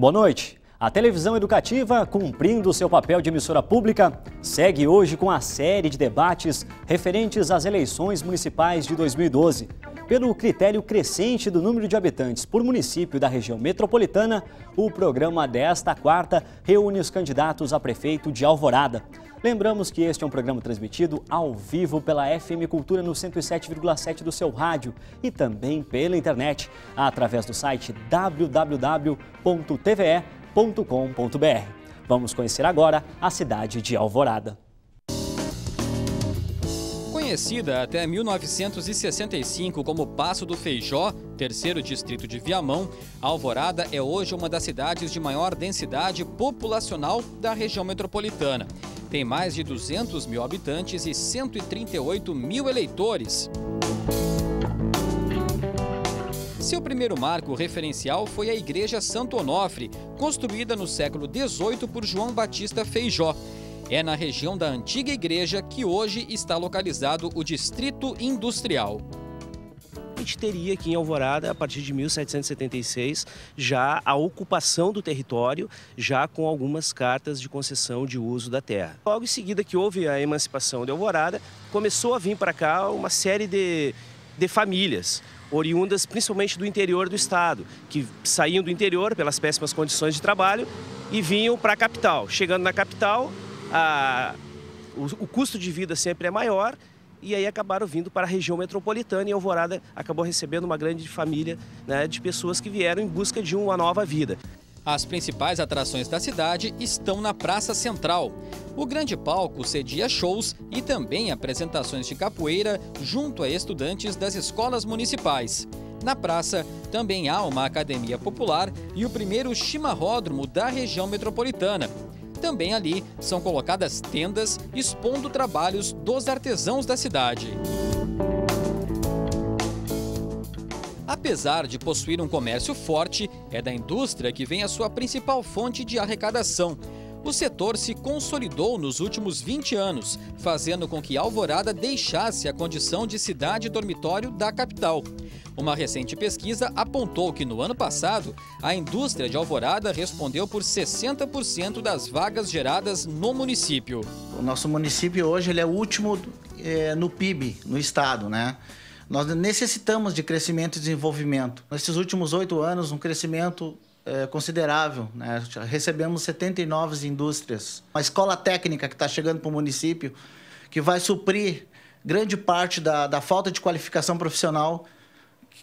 Boa noite. A televisão educativa, cumprindo seu papel de emissora pública, segue hoje com a série de debates referentes às eleições municipais de 2012. Pelo critério crescente do número de habitantes por município da região metropolitana, o programa desta quarta reúne os candidatos a prefeito de Alvorada. Lembramos que este é um programa transmitido ao vivo pela FM Cultura no 107,7 do seu rádio e também pela internet, através do site www.tve.com.br. Vamos conhecer agora a cidade de Alvorada conhecida até 1965 como Passo do Feijó, terceiro distrito de Viamão, Alvorada é hoje uma das cidades de maior densidade populacional da região metropolitana. Tem mais de 200 mil habitantes e 138 mil eleitores. Seu primeiro marco referencial foi a Igreja Santo Onofre, construída no século XVIII por João Batista Feijó. É na região da antiga igreja que hoje está localizado o Distrito Industrial A gente teria aqui em Alvorada, a partir de 1776, já a ocupação do território, já com algumas cartas de concessão de uso da terra. Logo em seguida que houve a emancipação de Alvorada, começou a vir para cá uma série de, de famílias. Oriundas principalmente do interior do estado, que saíam do interior pelas péssimas condições de trabalho e vinham para a capital. Chegando na capital, a, o, o custo de vida sempre é maior e aí acabaram vindo para a região metropolitana e Alvorada acabou recebendo uma grande família né, de pessoas que vieram em busca de uma nova vida. As principais atrações da cidade estão na Praça Central. O grande palco cedia shows e também apresentações de capoeira junto a estudantes das escolas municipais. Na praça também há uma academia popular e o primeiro chimarródromo da região metropolitana. Também ali são colocadas tendas expondo trabalhos dos artesãos da cidade. Apesar de possuir um comércio forte, é da indústria que vem a sua principal fonte de arrecadação. O setor se consolidou nos últimos 20 anos, fazendo com que Alvorada deixasse a condição de cidade dormitório da capital. Uma recente pesquisa apontou que no ano passado, a indústria de Alvorada respondeu por 60% das vagas geradas no município. O nosso município hoje ele é o último é, no PIB, no estado, né? Nós necessitamos de crescimento e desenvolvimento. Nesses últimos oito anos, um crescimento é, considerável. Né? Recebemos 79 indústrias. Uma escola técnica que está chegando para o município, que vai suprir grande parte da, da falta de qualificação profissional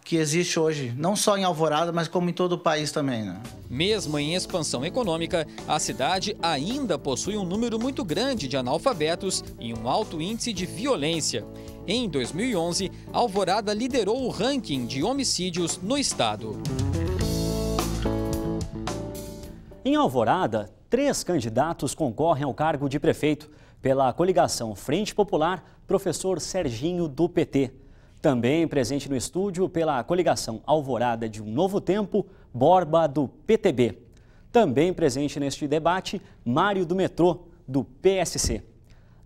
que existe hoje, não só em Alvorada, mas como em todo o país também. Né? Mesmo em expansão econômica, a cidade ainda possui um número muito grande de analfabetos e um alto índice de violência. Em 2011, Alvorada liderou o ranking de homicídios no estado. Em Alvorada, três candidatos concorrem ao cargo de prefeito pela coligação Frente Popular, professor Serginho do PT. Também presente no estúdio pela coligação Alvorada de um Novo Tempo, Borba do PTB. Também presente neste debate, Mário do Metrô, do PSC.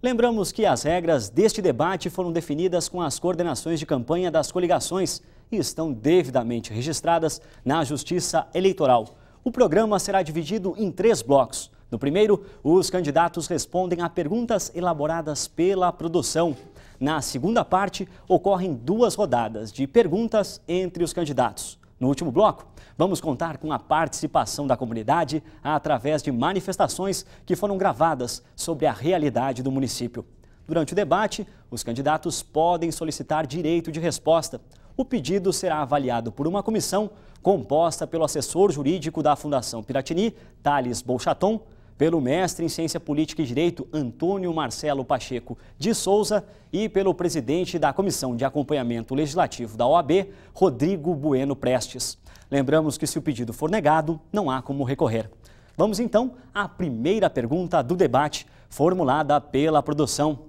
Lembramos que as regras deste debate foram definidas com as coordenações de campanha das coligações e estão devidamente registradas na Justiça Eleitoral. O programa será dividido em três blocos. No primeiro, os candidatos respondem a perguntas elaboradas pela produção. Na segunda parte, ocorrem duas rodadas de perguntas entre os candidatos. No último bloco, vamos contar com a participação da comunidade através de manifestações que foram gravadas sobre a realidade do município. Durante o debate, os candidatos podem solicitar direito de resposta. O pedido será avaliado por uma comissão composta pelo assessor jurídico da Fundação Piratini, Thales Bolchaton, pelo mestre em Ciência Política e Direito, Antônio Marcelo Pacheco de Souza, e pelo presidente da Comissão de Acompanhamento Legislativo da OAB, Rodrigo Bueno Prestes. Lembramos que se o pedido for negado, não há como recorrer. Vamos então à primeira pergunta do debate, formulada pela produção.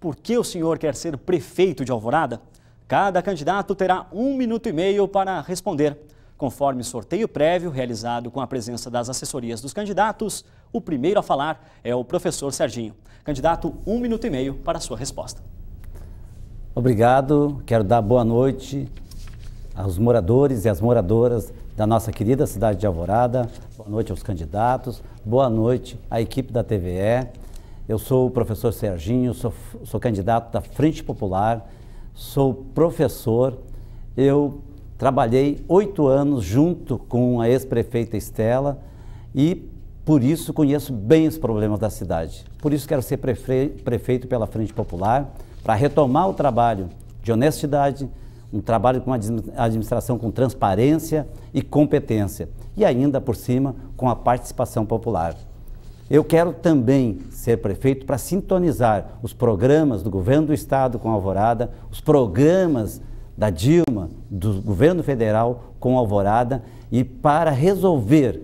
Por que o senhor quer ser prefeito de Alvorada? Cada candidato terá um minuto e meio para responder. Conforme sorteio prévio realizado com a presença das assessorias dos candidatos, o primeiro a falar é o professor Serginho. Candidato, um minuto e meio para a sua resposta. Obrigado. Quero dar boa noite aos moradores e às moradoras da nossa querida cidade de Alvorada. Boa noite aos candidatos. Boa noite à equipe da TVE. Eu sou o professor Serginho, sou, sou candidato da Frente Popular sou professor, eu trabalhei oito anos junto com a ex-prefeita Estela e por isso conheço bem os problemas da cidade. Por isso quero ser prefeito pela Frente Popular, para retomar o trabalho de honestidade, um trabalho com a administração com transparência e competência. E ainda por cima, com a participação popular. Eu quero também ser prefeito para sintonizar os programas do governo do Estado com a Alvorada, os programas da Dilma, do governo federal com a Alvorada e para resolver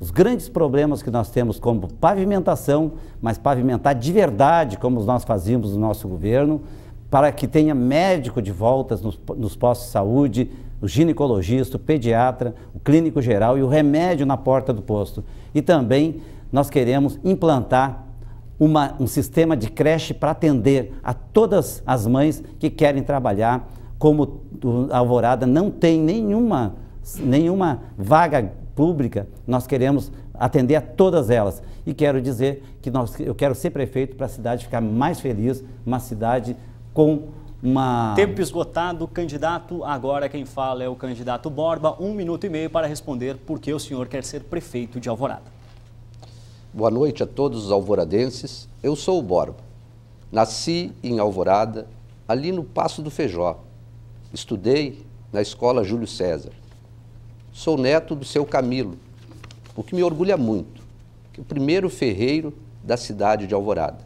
os grandes problemas que nós temos como pavimentação, mas pavimentar de verdade, como nós fazíamos no nosso governo, para que tenha médico de voltas nos, nos postos de saúde, o ginecologista, o pediatra, o clínico geral e o remédio na porta do posto. E também nós queremos implantar uma, um sistema de creche para atender a todas as mães que querem trabalhar. Como a Alvorada não tem nenhuma, nenhuma vaga pública, nós queremos atender a todas elas. E quero dizer que nós, eu quero ser prefeito para a cidade ficar mais feliz, uma cidade com uma... Tempo esgotado, candidato. Agora quem fala é o candidato Borba. Um minuto e meio para responder por que o senhor quer ser prefeito de Alvorada. Boa noite a todos os alvoradenses. Eu sou o Borba. Nasci em Alvorada, ali no Passo do Feijó. Estudei na escola Júlio César. Sou neto do seu Camilo, o que me orgulha muito, que é o primeiro ferreiro da cidade de Alvorada.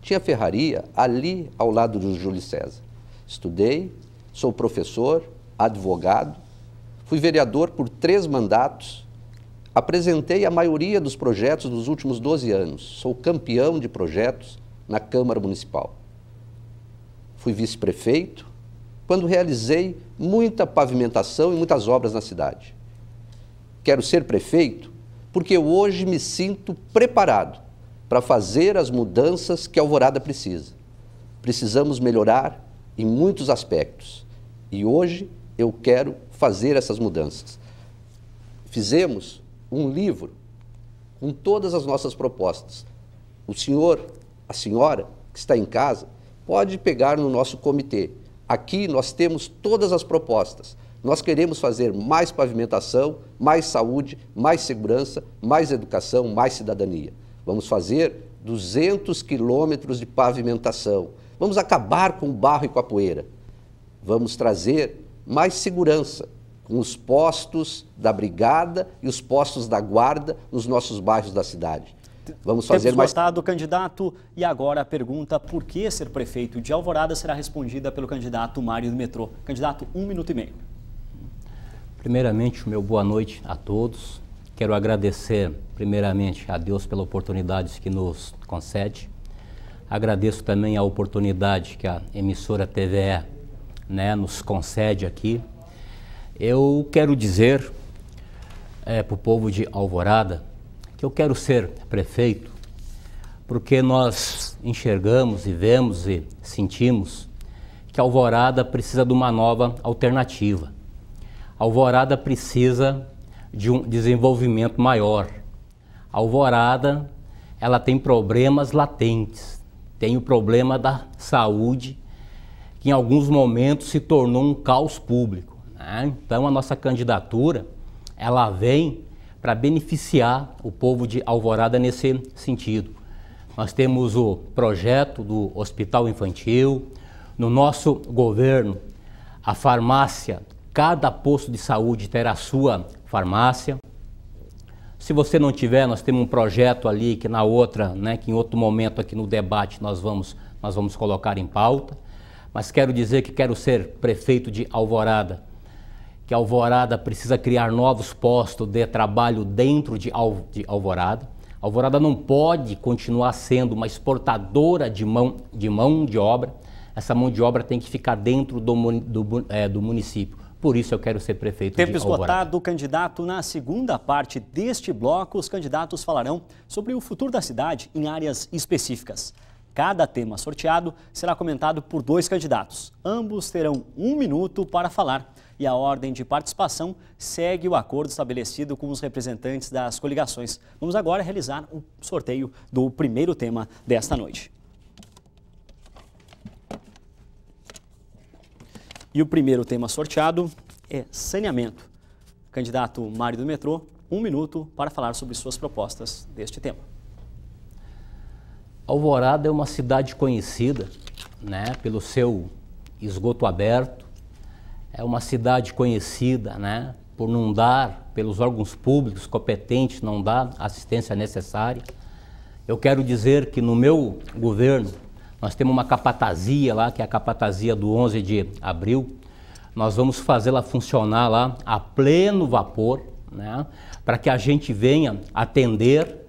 Tinha ferraria ali ao lado do Júlio César. Estudei, sou professor, advogado, fui vereador por três mandatos Apresentei a maioria dos projetos dos últimos 12 anos. Sou campeão de projetos na Câmara Municipal. Fui vice-prefeito quando realizei muita pavimentação e muitas obras na cidade. Quero ser prefeito porque hoje me sinto preparado para fazer as mudanças que a Alvorada precisa. Precisamos melhorar em muitos aspectos e hoje eu quero fazer essas mudanças. Fizemos um livro com todas as nossas propostas. O senhor, a senhora que está em casa, pode pegar no nosso comitê. Aqui nós temos todas as propostas. Nós queremos fazer mais pavimentação, mais saúde, mais segurança, mais educação, mais cidadania. Vamos fazer 200 quilômetros de pavimentação. Vamos acabar com o barro e com a poeira. Vamos trazer mais segurança com os postos da brigada e os postos da guarda nos nossos bairros da cidade. Vamos fazer Temos mais. Votado, candidato. E agora a pergunta: por que ser prefeito de Alvorada será respondida pelo candidato Mário do Metrô. Candidato, um minuto e meio. Primeiramente, meu boa noite a todos. Quero agradecer, primeiramente, a Deus pela oportunidade que nos concede. Agradeço também a oportunidade que a emissora TVE né, nos concede aqui eu quero dizer é, para o povo de Alvorada que eu quero ser prefeito porque nós enxergamos e vemos e sentimos que Alvorada precisa de uma nova alternativa. Alvorada precisa de um desenvolvimento maior. Alvorada, ela tem problemas latentes. Tem o problema da saúde, que em alguns momentos se tornou um caos público. Ah, então a nossa candidatura ela vem para beneficiar o povo de Alvorada nesse sentido. Nós temos o projeto do Hospital Infantil, no nosso governo a farmácia, cada posto de saúde terá a sua farmácia. Se você não tiver, nós temos um projeto ali que na outra, né, que em outro momento aqui no debate nós vamos, nós vamos colocar em pauta. Mas quero dizer que quero ser prefeito de Alvorada que Alvorada precisa criar novos postos de trabalho dentro de, Al de Alvorada. Alvorada não pode continuar sendo uma exportadora de mão de, mão de obra. Essa mão de obra tem que ficar dentro do, do, é, do município. Por isso eu quero ser prefeito Tempo de Alvorada. esgotado o candidato. Na segunda parte deste bloco, os candidatos falarão sobre o futuro da cidade em áreas específicas. Cada tema sorteado será comentado por dois candidatos. Ambos terão um minuto para falar e a ordem de participação segue o acordo estabelecido com os representantes das coligações. Vamos agora realizar o um sorteio do primeiro tema desta noite. E o primeiro tema sorteado é saneamento. candidato Mário do Metrô, um minuto para falar sobre suas propostas deste tema. Alvorada é uma cidade conhecida né, pelo seu esgoto aberto, é uma cidade conhecida né, por não dar, pelos órgãos públicos competentes, não dar assistência necessária. Eu quero dizer que no meu governo, nós temos uma capatazia lá, que é a capatazia do 11 de abril. Nós vamos fazê-la funcionar lá a pleno vapor, né, para que a gente venha atender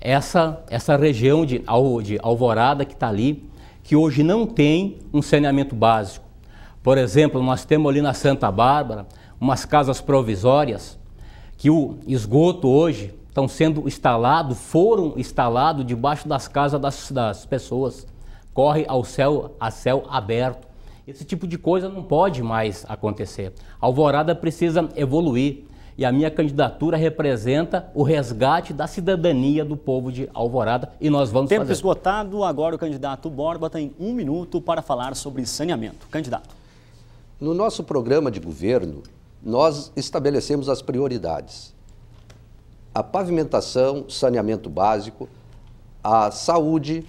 essa, essa região de, de Alvorada que está ali, que hoje não tem um saneamento básico. Por exemplo, nós temos ali na Santa Bárbara umas casas provisórias que o esgoto hoje estão sendo instalado, foram instalados debaixo das casas das, das pessoas. Corre ao céu, a céu aberto. Esse tipo de coisa não pode mais acontecer. A Alvorada precisa evoluir e a minha candidatura representa o resgate da cidadania do povo de Alvorada e nós vamos Tempo fazer. esgotado, agora o candidato Borba tem um minuto para falar sobre saneamento. Candidato. No nosso programa de governo, nós estabelecemos as prioridades. A pavimentação, saneamento básico, a saúde,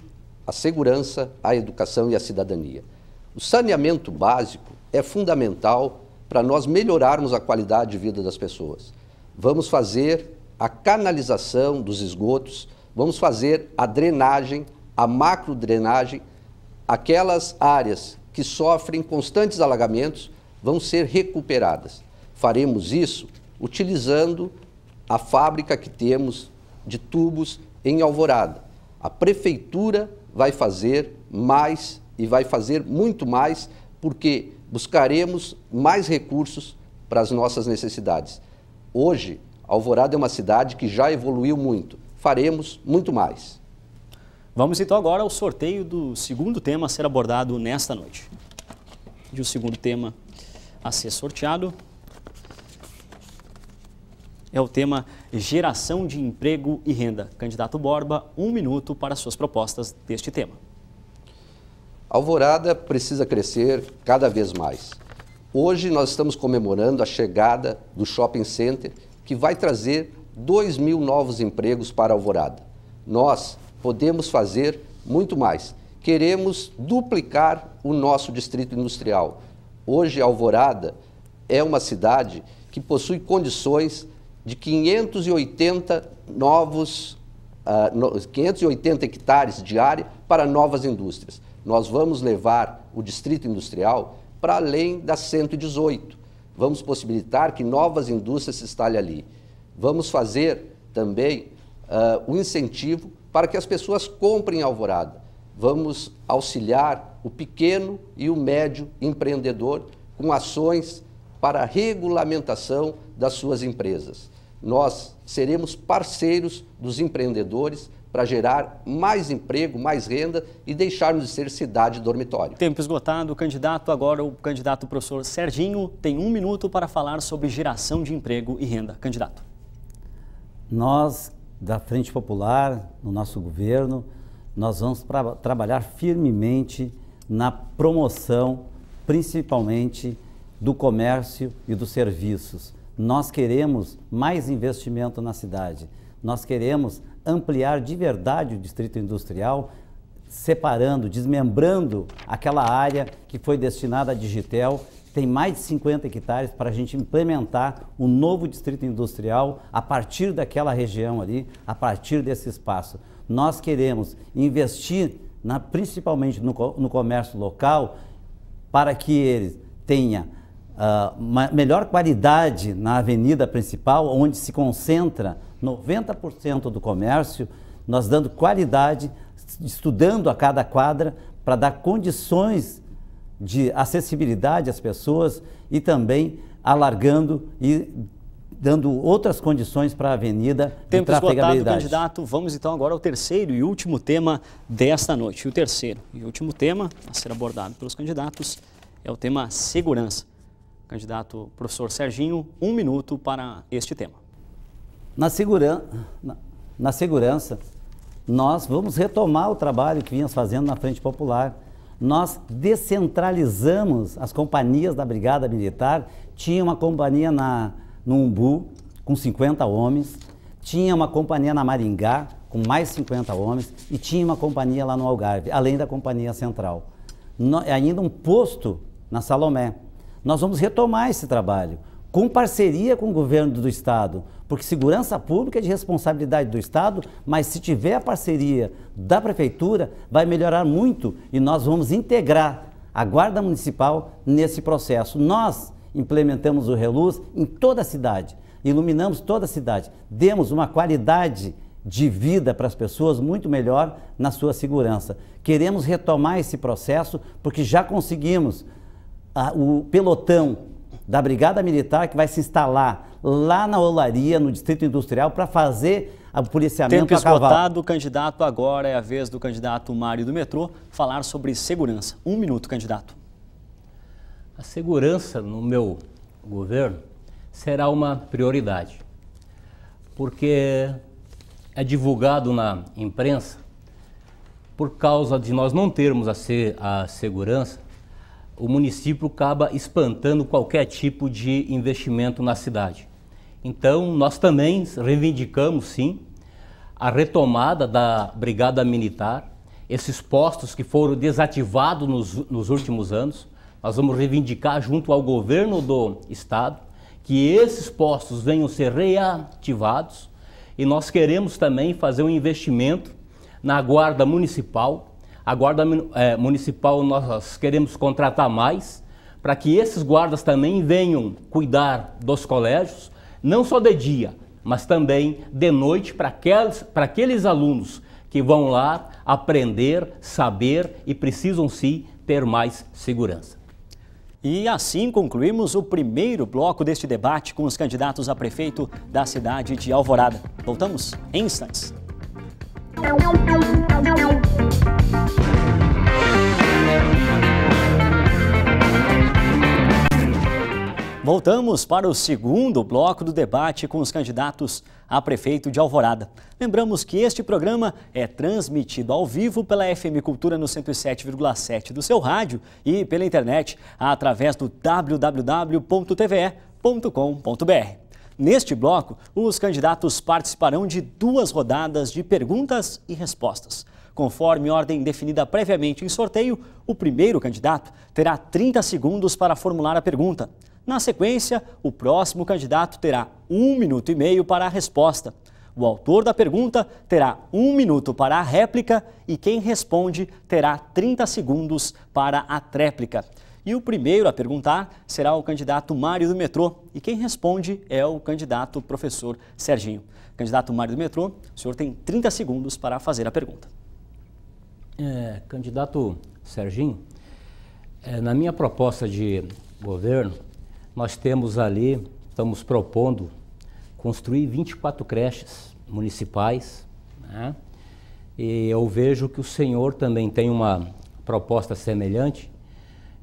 a segurança, a educação e a cidadania. O saneamento básico é fundamental para nós melhorarmos a qualidade de vida das pessoas. Vamos fazer a canalização dos esgotos, vamos fazer a drenagem, a macro drenagem, aquelas áreas que sofrem constantes alagamentos vão ser recuperadas. Faremos isso utilizando a fábrica que temos de tubos em Alvorada. A prefeitura vai fazer mais e vai fazer muito mais porque buscaremos mais recursos para as nossas necessidades. Hoje, Alvorada é uma cidade que já evoluiu muito. Faremos muito mais. Vamos então agora ao sorteio do segundo tema a ser abordado nesta noite. De o um segundo tema a ser sorteado é o tema Geração de Emprego e Renda. Candidato Borba, um minuto para suas propostas deste tema. Alvorada precisa crescer cada vez mais. Hoje nós estamos comemorando a chegada do shopping center, que vai trazer 2 mil novos empregos para Alvorada. Nós, podemos fazer muito mais. Queremos duplicar o nosso distrito industrial. Hoje, Alvorada é uma cidade que possui condições de 580 novos, uh, ah, 580 hectares de área para novas indústrias. Nós vamos levar o distrito industrial para além das 118. Vamos possibilitar que novas indústrias se instalem ali. Vamos fazer também uh, o incentivo para que as pessoas comprem Alvorada. Vamos auxiliar o pequeno e o médio empreendedor com ações para a regulamentação das suas empresas. Nós seremos parceiros dos empreendedores para gerar mais emprego, mais renda e deixarmos de ser cidade dormitório. Tempo esgotado, o candidato agora, o candidato professor Serginho, tem um minuto para falar sobre geração de emprego e renda. Candidato. Nós da Frente Popular, no nosso governo, nós vamos pra, trabalhar firmemente na promoção, principalmente, do comércio e dos serviços. Nós queremos mais investimento na cidade. Nós queremos ampliar de verdade o distrito industrial, separando, desmembrando aquela área que foi destinada à Digitel tem mais de 50 hectares para a gente implementar um novo distrito industrial a partir daquela região ali, a partir desse espaço. Nós queremos investir na, principalmente no, no comércio local para que ele tenha uh, ah, uma melhor qualidade na avenida principal, onde se concentra 90% do comércio, nós dando qualidade, estudando a cada quadra para dar condições de acessibilidade às pessoas e também alargando e dando outras condições para a avenida Tempo de trafegabilidade. candidato. Vamos então agora ao terceiro e último tema desta noite. o terceiro e último tema a ser abordado pelos candidatos é o tema segurança. Candidato professor Serginho, um minuto para este tema. Na, segura... na, na segurança, nós vamos retomar o trabalho que vinhamos fazendo na Frente Popular, nós descentralizamos as companhias da Brigada Militar. Tinha uma companhia na, no Umbu, com 50 homens, tinha uma companhia na Maringá, com mais 50 homens, e tinha uma companhia lá no Algarve, além da companhia central. No, é ainda um posto na Salomé. Nós vamos retomar esse trabalho com parceria com o governo do Estado, porque segurança pública é de responsabilidade do Estado, mas se tiver a parceria da Prefeitura, vai melhorar muito e nós vamos integrar a Guarda Municipal nesse processo. Nós implementamos o Reluz em toda a cidade, iluminamos toda a cidade, demos uma qualidade de vida para as pessoas muito melhor na sua segurança. Queremos retomar esse processo porque já conseguimos a, ah, o pelotão da Brigada Militar que vai se instalar lá na Olaria, no Distrito Industrial, para fazer o policiamento Tempo a cavalo. esgotado, candidato, agora é a vez do candidato Mário do Metrô falar sobre segurança. Um minuto, candidato. A segurança no meu governo será uma prioridade, porque é divulgado na imprensa, por causa de nós não termos a, a segurança, o município acaba espantando qualquer tipo de investimento na cidade. Então, nós também reivindicamos, sim, a retomada da Brigada Militar, esses postos que foram desativados nos, nos últimos anos. Nós vamos reivindicar junto ao governo do Estado que esses postos venham ser reativados e nós queremos também fazer um investimento na Guarda Municipal, a Guarda é, Municipal, nós queremos contratar mais para que esses guardas também venham cuidar dos colégios, não só de dia, mas também de noite, para aqueles, para aqueles alunos que vão lá aprender, saber e precisam sim ter mais segurança. E assim concluímos o primeiro bloco deste debate com os candidatos a prefeito da cidade de Alvorada. Voltamos em instantes. Voltamos para o segundo bloco do debate com os candidatos a prefeito de Alvorada. Lembramos que este programa é transmitido ao vivo pela FM Cultura no 107,7 do seu rádio e pela internet através do www.tve.com.br. Neste bloco, os candidatos participarão de duas rodadas de perguntas e respostas. Conforme ordem definida previamente em sorteio, o primeiro candidato terá 30 segundos para formular a pergunta. Na sequência, o próximo candidato terá um minuto e meio para a resposta. O autor da pergunta terá um minuto para a réplica e quem responde terá 30 segundos para a tréplica. E o primeiro a perguntar será o candidato Mário do Metrô. E quem responde é o candidato professor Serginho. Candidato Mário do Metrô, o senhor tem 30 segundos para fazer a pergunta. É, candidato Serginho, é, na minha proposta de governo, nós temos ali, estamos propondo construir 24 creches municipais. Né? E eu vejo que o senhor também tem uma proposta semelhante.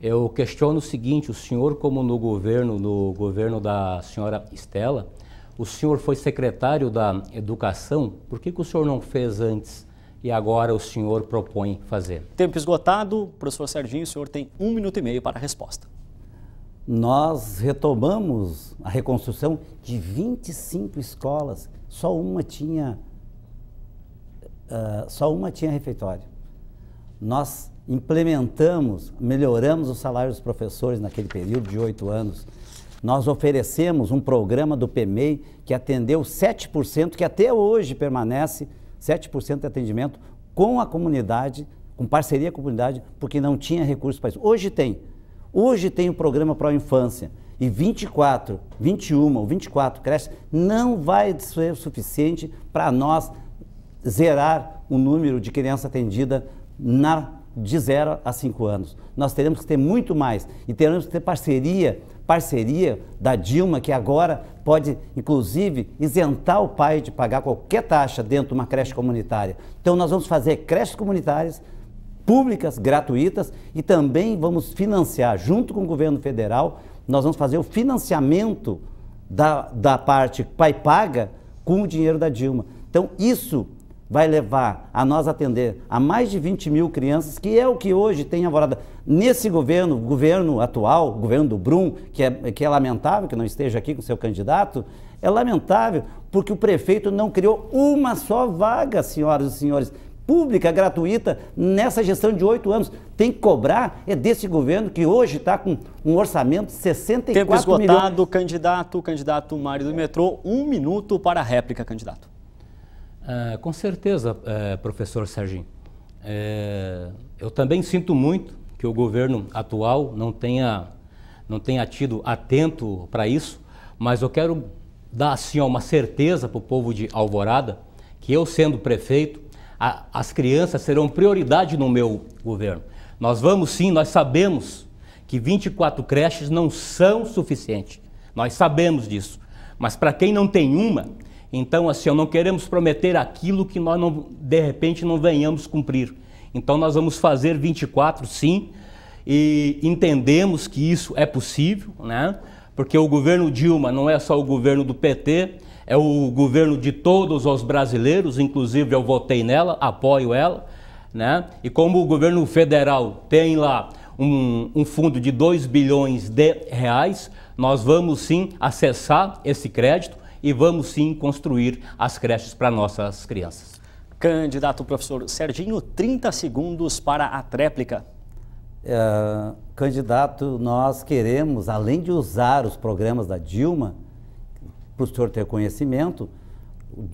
Eu questiono o seguinte: o senhor, como no governo, no governo da senhora Estela, o senhor foi secretário da Educação, por que, que o senhor não fez antes e agora o senhor propõe fazer? Tempo esgotado, professor Serginho, o senhor tem um minuto e meio para a resposta nós retomamos a reconstrução de 25 escolas, só uma tinha uh, só uma tinha refeitório. Nós implementamos, melhoramos o salário dos professores naquele período de oito anos. Nós oferecemos um programa do PMEI que atendeu 7%, que até hoje permanece 7% de atendimento com a comunidade, com parceria com a comunidade, porque não tinha recurso para isso. Hoje tem, Hoje tem o um programa para a infância e 24, 21 ou 24 creches não vai ser suficiente para nós zerar o número de criança atendida na, de 0 a 5 anos. Nós teremos que ter muito mais e teremos que ter parceria, parceria da Dilma, que agora pode, inclusive, isentar o pai de pagar qualquer taxa dentro de uma creche comunitária. Então nós vamos fazer creches comunitárias públicas gratuitas e também vamos financiar, junto com o governo federal, nós vamos fazer o financiamento da, da parte pai paga com o dinheiro da Dilma. Então, isso vai levar a nós atender a mais de 20 mil crianças, que é o que hoje tem avorada. Nesse governo, governo atual, governo do Brum, que é, que é lamentável que não esteja aqui com seu candidato, é lamentável porque o prefeito não criou uma só vaga, senhoras e senhores pública, gratuita, nessa gestão de oito anos. Tem que cobrar é desse governo que hoje está com um orçamento de 64 Tempo esgotado, milhões. candidato, candidato Mário do Metrô, um minuto para a réplica, candidato. É, com certeza, é, professor Serginho. É, eu também sinto muito que o governo atual não tenha, não tenha tido atento para isso, mas eu quero dar assim, uma certeza para o povo de Alvorada que eu, sendo prefeito, a, as crianças serão prioridade no meu governo. Nós vamos sim, nós sabemos que 24 creches não são suficientes. Nós sabemos disso. Mas para quem não tem uma, então assim, não queremos prometer aquilo que nós não, de repente não venhamos cumprir. Então nós vamos fazer 24 sim e entendemos que isso é possível, né? Porque o governo Dilma não é só o governo do PT, é o governo de todos os brasileiros, inclusive eu votei nela, apoio ela, né? E como o governo federal tem lá um, um fundo de 2 bilhões de reais, nós vamos sim acessar esse crédito e vamos sim construir as creches para nossas crianças. Candidato professor Serginho, 30 segundos para a tréplica. Uh, candidato, nós queremos, além de usar os programas da Dilma, para o senhor ter conhecimento,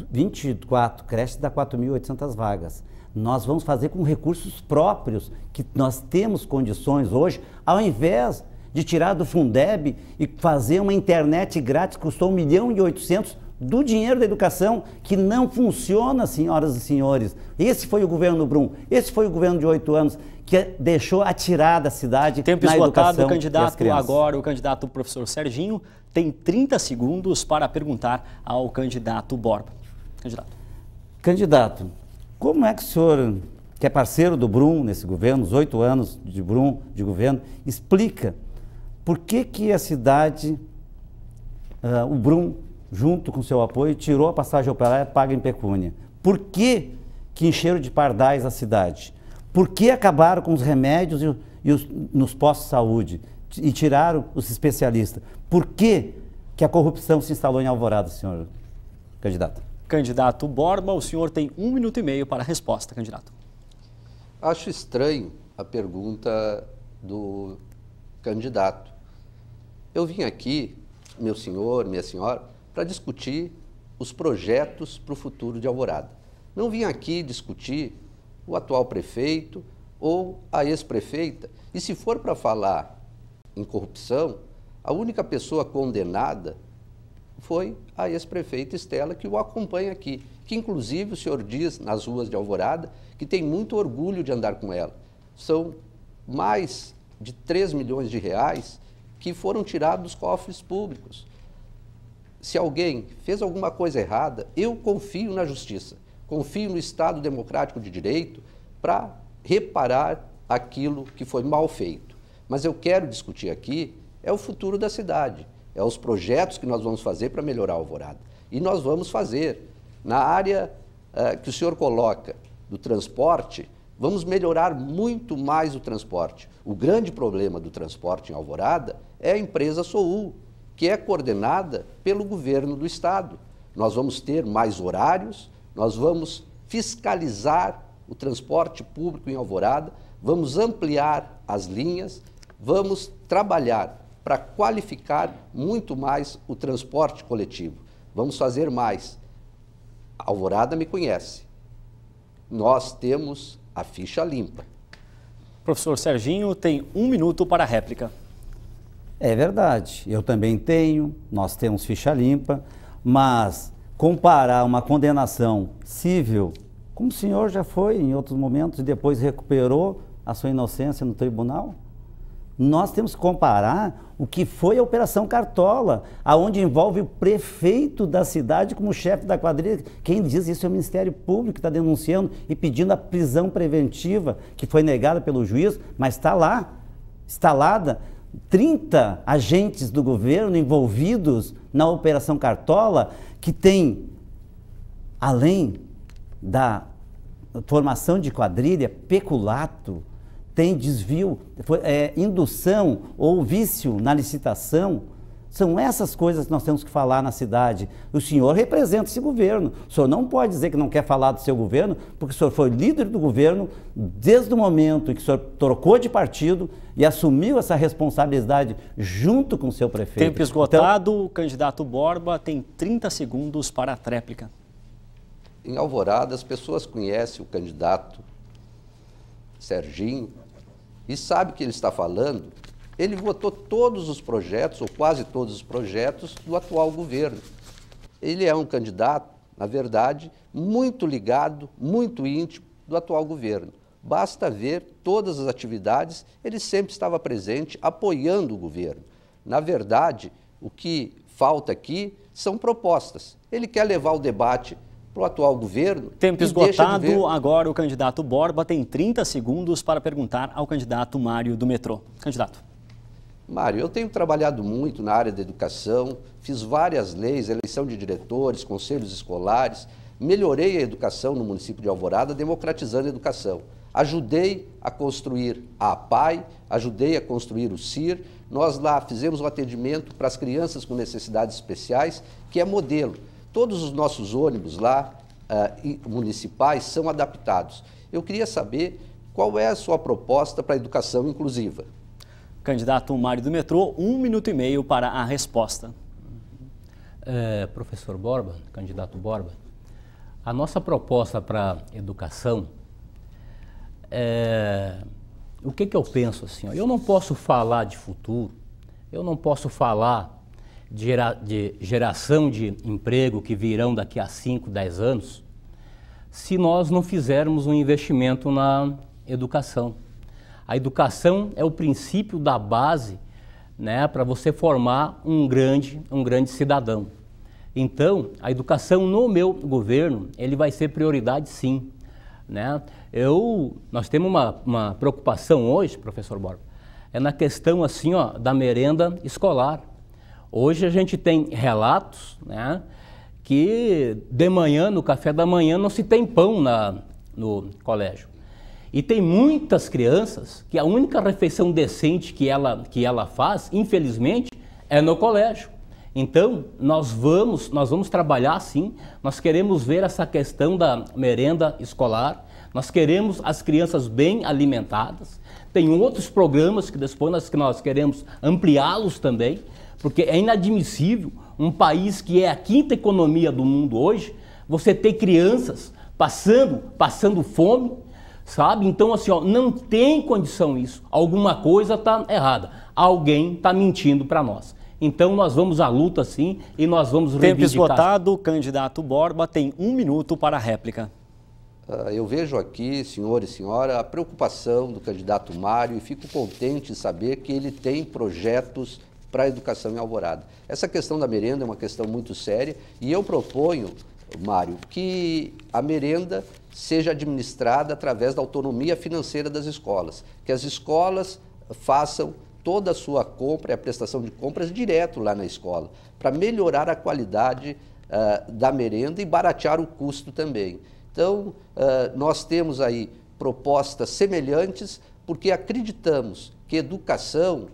24 creches dá 4.800 vagas. Nós vamos fazer com recursos próprios, que nós temos condições hoje, ao invés de tirar do Fundeb e fazer uma internet grátis, custou 1 milhão e 800 do dinheiro da educação, que não funciona, senhoras e senhores. Esse foi o governo Brum, esse foi o governo de oito anos, que deixou atirada a cidade Tempo na esgotado, o candidato agora, o candidato professor Serginho, tem 30 segundos para perguntar ao candidato Borba. Candidato. Candidato, como é que o senhor, que é parceiro do Brum nesse governo, os oito anos de Brum de governo, explica por que, que a cidade, uh, o Brum, junto com seu apoio, tirou a passagem operária paga em pecúnia? Por que, que encheram de pardais a cidade? Por que acabaram com os remédios e, e os, nos postos de saúde e tiraram os especialistas? Por que, que a corrupção se instalou em Alvorada, senhor candidato? Candidato Borba, o senhor tem um minuto e meio para a resposta, candidato. Acho estranho a pergunta do candidato. Eu vim aqui, meu senhor, minha senhora, para discutir os projetos para o futuro de Alvorada. Não vim aqui discutir o atual prefeito ou a ex-prefeita. E se for para falar em corrupção, a única pessoa condenada foi a ex-prefeita Estela, que o acompanha aqui, que inclusive o senhor diz nas ruas de Alvorada que tem muito orgulho de andar com ela. São mais de 3 milhões de reais que foram tirados dos cofres públicos. Se alguém fez alguma coisa errada, eu confio na justiça confio no Estado democrático de direito para reparar aquilo que foi mal feito. Mas eu quero discutir aqui é o futuro da cidade, é os projetos que nós vamos fazer para melhorar a Alvorada. E nós vamos fazer. Na área uh, que o senhor coloca do transporte, vamos melhorar muito mais o transporte. O grande problema do transporte em Alvorada é a empresa Soul, que é coordenada pelo governo do estado. Nós vamos ter mais horários, nós vamos fiscalizar o transporte público em Alvorada, vamos ampliar as linhas, vamos trabalhar para qualificar muito mais o transporte coletivo. Vamos fazer mais. Alvorada me conhece. Nós temos a ficha limpa. Professor Serginho tem um minuto para a réplica. É verdade, eu também tenho, nós temos ficha limpa, mas comparar uma condenação civil, como o senhor já foi em outros momentos e depois recuperou a sua inocência no tribunal, nós temos que comparar o que foi a Operação Cartola, aonde envolve o prefeito da cidade como chefe da quadrilha. Quem diz isso é o Ministério Público que está denunciando e pedindo a prisão preventiva, que foi negada pelo juiz, mas está lá, instalada. 30 agentes do governo envolvidos na Operação Cartola que tem, além da formação de quadrilha, peculato, tem desvio, é, indução ou vício na licitação, são essas coisas que nós temos que falar na cidade. O senhor representa esse governo. O senhor não pode dizer que não quer falar do seu governo, porque o senhor foi líder do governo desde o momento em que o senhor trocou de partido e assumiu essa responsabilidade junto com o seu prefeito. Tempo então, esgotado, então... o candidato Borba tem 30 segundos para a tréplica. Em Alvorada, as pessoas conhecem o candidato Serginho e sabe que ele está falando ele votou todos os projetos, ou quase todos os projetos, do atual governo. Ele é um candidato, na verdade, muito ligado, muito íntimo do atual governo. Basta ver todas as atividades, ele sempre estava presente apoiando o governo. Na verdade, o que falta aqui são propostas. Ele quer levar o debate para o atual governo. Tempo esgotado, agora o candidato Borba tem 30 segundos para perguntar ao candidato Mário do Metrô. Candidato. Mário, eu tenho trabalhado muito na área da educação, fiz várias leis, eleição de diretores, conselhos escolares, melhorei a educação no município de Alvorada, democratizando a educação. Ajudei a construir a APAI, ajudei a construir o CIR. Nós lá fizemos um atendimento para as crianças com necessidades especiais, que é modelo. Todos os nossos ônibus lá uh, municipais são adaptados. Eu queria saber qual é a sua proposta para a educação inclusiva. Candidato Mário do Metrô, um minuto e meio para a resposta. É, professor Borba, candidato Borba, a nossa proposta para educação, é, o que, que eu penso assim? Ó, eu não posso falar de futuro, eu não posso falar de, gera, de geração de emprego que virão daqui a 5, 10 anos, se nós não fizermos um investimento na educação. A educação é o princípio da base né, para você formar um grande, um grande cidadão. Então, a educação no meu governo, ele vai ser prioridade sim. Né? Eu, nós temos uma, uma preocupação hoje, professor Borba, é na questão assim, ó, da merenda escolar. Hoje a gente tem relatos né, que de manhã, no café da manhã, não se tem pão na, no colégio. E tem muitas crianças que a única refeição decente que ela, que ela faz, infelizmente, é no colégio. Então, nós vamos, nós vamos trabalhar sim, nós queremos ver essa questão da merenda escolar, nós queremos as crianças bem alimentadas. Tem outros programas que depois nós, que nós queremos ampliá-los também, porque é inadmissível um país que é a quinta economia do mundo hoje, você ter crianças passando, passando fome, sabe? Então, assim, ó, não tem condição isso. Alguma coisa está errada. Alguém está mentindo para nós. Então, nós vamos à luta, sim, e nós vamos Tempo reivindicar. Tempo esgotado, candidato Borba tem um minuto para a réplica. Ah, eu vejo aqui, senhor e senhora, a preocupação do candidato Mário e fico contente de saber que ele tem projetos para a educação em Alvorada. Essa questão da merenda é uma questão muito séria e eu proponho, Mário, que a merenda seja administrada através da autonomia financeira das escolas, que as escolas façam toda a sua compra e a prestação de compras direto lá na escola, para melhorar a qualidade uh, da merenda e baratear o custo também. Então, uh, nós temos aí propostas semelhantes, porque acreditamos que educação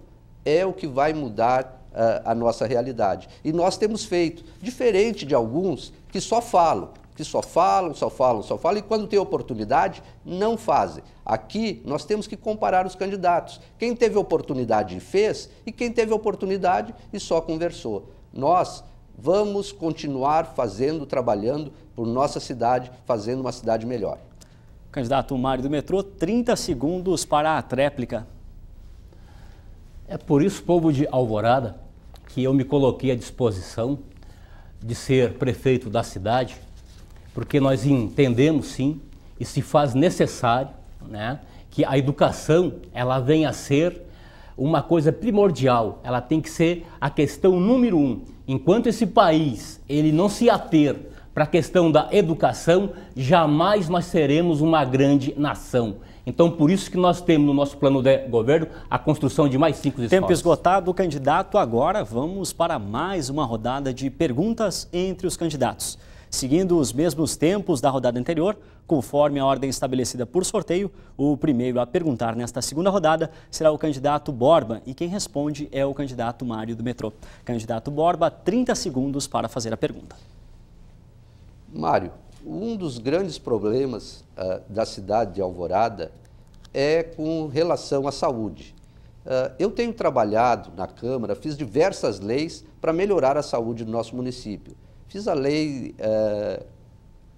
é o que vai mudar uh, a nossa realidade. E nós temos feito, diferente de alguns que só falam, que só falam, só falam, só falam e quando tem oportunidade não fazem. Aqui nós temos que comparar os candidatos. Quem teve oportunidade fez e quem teve oportunidade e só conversou. Nós vamos continuar fazendo, trabalhando por nossa cidade, fazendo uma cidade melhor. Candidato Mário do Metrô, 30 segundos para a tréplica. É por isso, povo de Alvorada, que eu me coloquei à disposição de ser prefeito da cidade porque nós entendemos sim e se faz necessário, né, que a educação ela venha a ser uma coisa primordial, ela tem que ser a questão número um. Enquanto esse país ele não se ater para a questão da educação, jamais nós seremos uma grande nação. Então, por isso que nós temos no nosso plano de governo a construção de mais cinco escolas. Tempo esgotado, candidato. Agora vamos para mais uma rodada de perguntas entre os candidatos. Seguindo os mesmos tempos da rodada anterior, conforme a ordem estabelecida por sorteio, o primeiro a perguntar nesta segunda rodada será o candidato Borba e quem responde é o candidato Mário do Metrô. Candidato Borba, 30 segundos para fazer a pergunta. Mário, um dos grandes problemas uh, da cidade de Alvorada é com relação à saúde. Uh, eu tenho trabalhado na Câmara, fiz diversas leis para melhorar a saúde do nosso município. Fiz a lei é,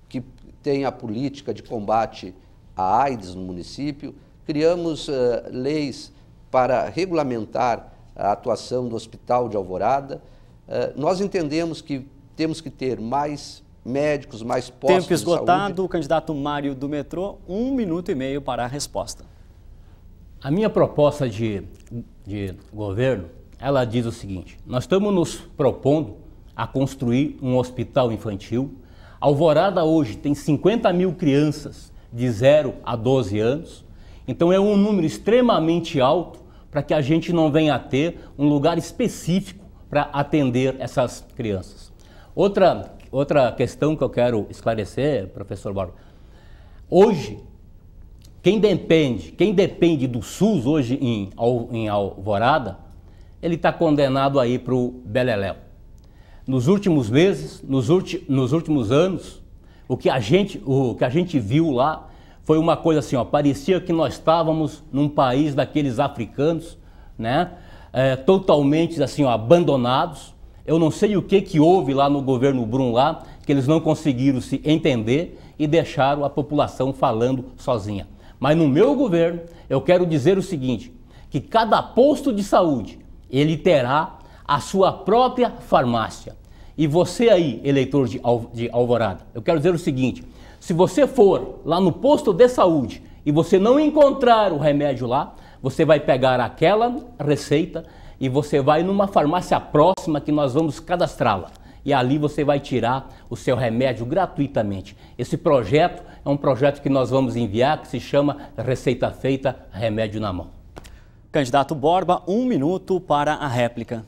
que tem a política de combate à AIDS no município, criamos é, leis para regulamentar a atuação do Hospital de Alvorada. É, nós entendemos que temos que ter mais médicos, mais postos Tempo esgotado, saúde. o candidato Mário do Metrô, um minuto e meio para a resposta. A minha proposta de, de governo, ela diz o seguinte, nós estamos nos propondo a construir um hospital infantil. Alvorada hoje tem 50 mil crianças de 0 a 12 anos, então é um número extremamente alto para que a gente não venha a ter um lugar específico para atender essas crianças. Outra, outra questão que eu quero esclarecer, professor Barro, hoje quem depende, quem depende do SUS hoje em, em Alvorada, ele está condenado aí para o Beleléu nos últimos meses, nos, ulti, nos últimos anos, o que, a gente, o que a gente viu lá foi uma coisa assim, ó, parecia que nós estávamos num país daqueles africanos, né? É, totalmente assim, ó, abandonados. Eu não sei o que, que houve lá no governo Brum lá, que eles não conseguiram se entender e deixaram a população falando sozinha. Mas no meu governo, eu quero dizer o seguinte, que cada posto de saúde, ele terá a sua própria farmácia. E você aí, eleitor de, Al de Alvorada, eu quero dizer o seguinte: se você for lá no posto de saúde e você não encontrar o remédio lá, você vai pegar aquela receita e você vai numa farmácia próxima que nós vamos cadastrá-la. E ali você vai tirar o seu remédio gratuitamente. Esse projeto é um projeto que nós vamos enviar que se chama Receita Feita, Remédio na Mão. Candidato Borba, um minuto para a réplica.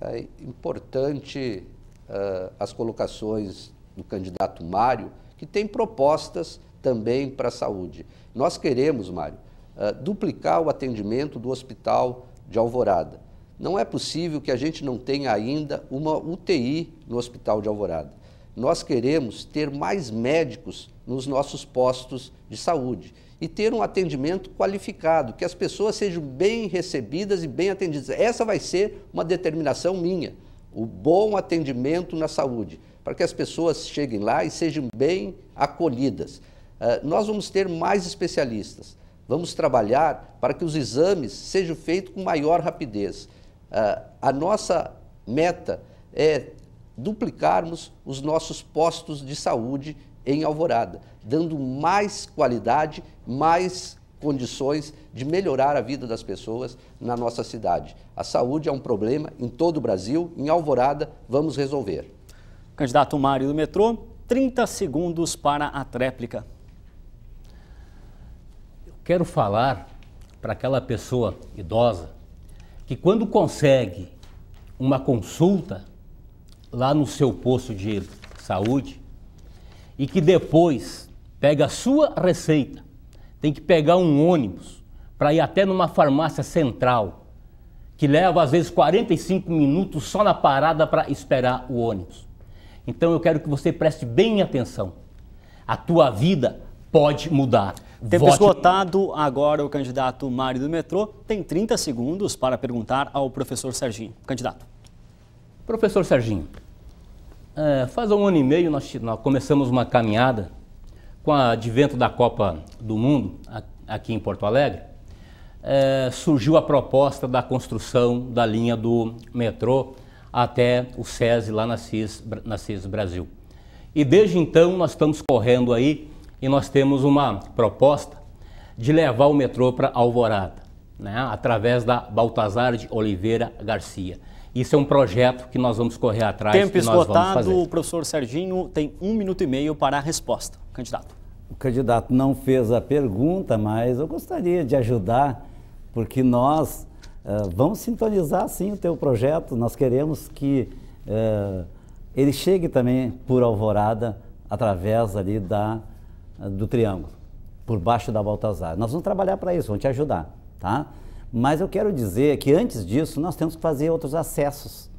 É importante uh, as colocações do candidato Mário, que tem propostas também para a saúde. Nós queremos, Mário, uh, duplicar o atendimento do hospital de Alvorada. Não é possível que a gente não tenha ainda uma UTI no hospital de Alvorada. Nós queremos ter mais médicos nos nossos postos de saúde e ter um atendimento qualificado, que as pessoas sejam bem recebidas e bem atendidas. Essa vai ser uma determinação minha o bom atendimento na saúde, para que as pessoas cheguem lá e sejam bem acolhidas. Eh, nós vamos ter mais especialistas, vamos trabalhar para que os exames sejam feitos com maior rapidez. Eh, a nossa meta é duplicarmos os nossos postos de saúde em Alvorada, dando mais qualidade, mais condições de melhorar a vida das pessoas na nossa cidade. A saúde é um problema em todo o Brasil, em Alvorada, vamos resolver. Candidato Mário do Metrô, 30 segundos para a tréplica. Eu quero falar para aquela pessoa idosa que quando consegue uma consulta lá no seu posto de saúde e que depois pega a sua receita tem que pegar um ônibus para ir até numa farmácia central, que leva às vezes 45 minutos só na parada para esperar o ônibus. Então eu quero que você preste bem atenção. A tua vida pode mudar. Tempo Vote. esgotado, agora o candidato Mário do Metrô tem 30 segundos para perguntar ao professor Serginho. Candidato. Professor Serginho, eh, faz um ano e meio nós começamos uma caminhada com o advento da Copa do Mundo aqui em Porto Alegre, é, surgiu a proposta da construção da linha do metrô até o SESI lá na CIS, na CIS Brasil. E desde então nós estamos correndo aí e nós temos uma proposta de levar o metrô para Alvorada, né, através da Baltazar de Oliveira Garcia. Isso é um projeto que nós vamos correr atrás. Tempo esgotado, professor Serginho tem um minuto e meio para a resposta candidato. O candidato não fez a pergunta, mas eu gostaria de ajudar, porque nós uh, vamos sintonizar sim o teu projeto. Nós queremos que uh, ele chegue também por Alvorada através ali da, uh, do Triângulo, por baixo da Baltazar. Nós vamos trabalhar para isso, vamos te ajudar, tá? Mas eu quero dizer que antes disso nós temos que fazer outros acessos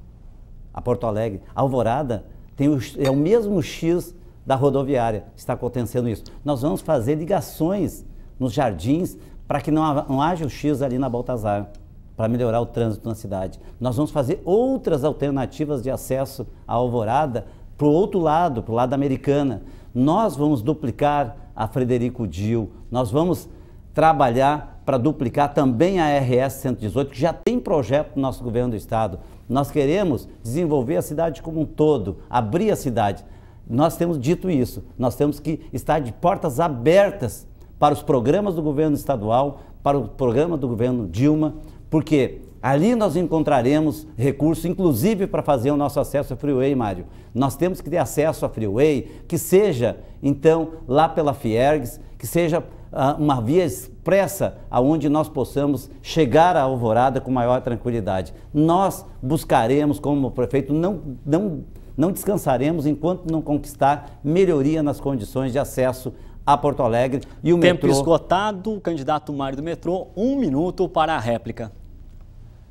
a Porto Alegre. A Alvorada tem o, é o mesmo X da rodoviária está acontecendo isso. Nós vamos fazer ligações nos jardins para que não, não haja o X ali na Baltazar, para melhorar o trânsito na cidade. Nós vamos fazer outras alternativas de acesso à Alvorada para o outro lado, para o lado americana. Nós vamos duplicar a Frederico Dil, nós vamos trabalhar para duplicar também a RS 118, que já tem projeto do nosso governo do estado. Nós queremos desenvolver a cidade como um todo, abrir a cidade. Nós temos dito isso, nós temos que estar de portas abertas para os programas do governo estadual, para o programa do governo Dilma, porque ali nós encontraremos recursos, inclusive para fazer o nosso acesso a Freeway, Mário. Nós temos que ter acesso a Freeway, que seja, então, lá pela Fiergs, que seja ah, uma via expressa aonde nós possamos chegar à Alvorada com maior tranquilidade. Nós buscaremos, como prefeito, não, não não descansaremos enquanto não conquistar melhoria nas condições de acesso a Porto Alegre e o Tempo metrô. Tempo esgotado, candidato Mário do Metrô, um minuto para a réplica.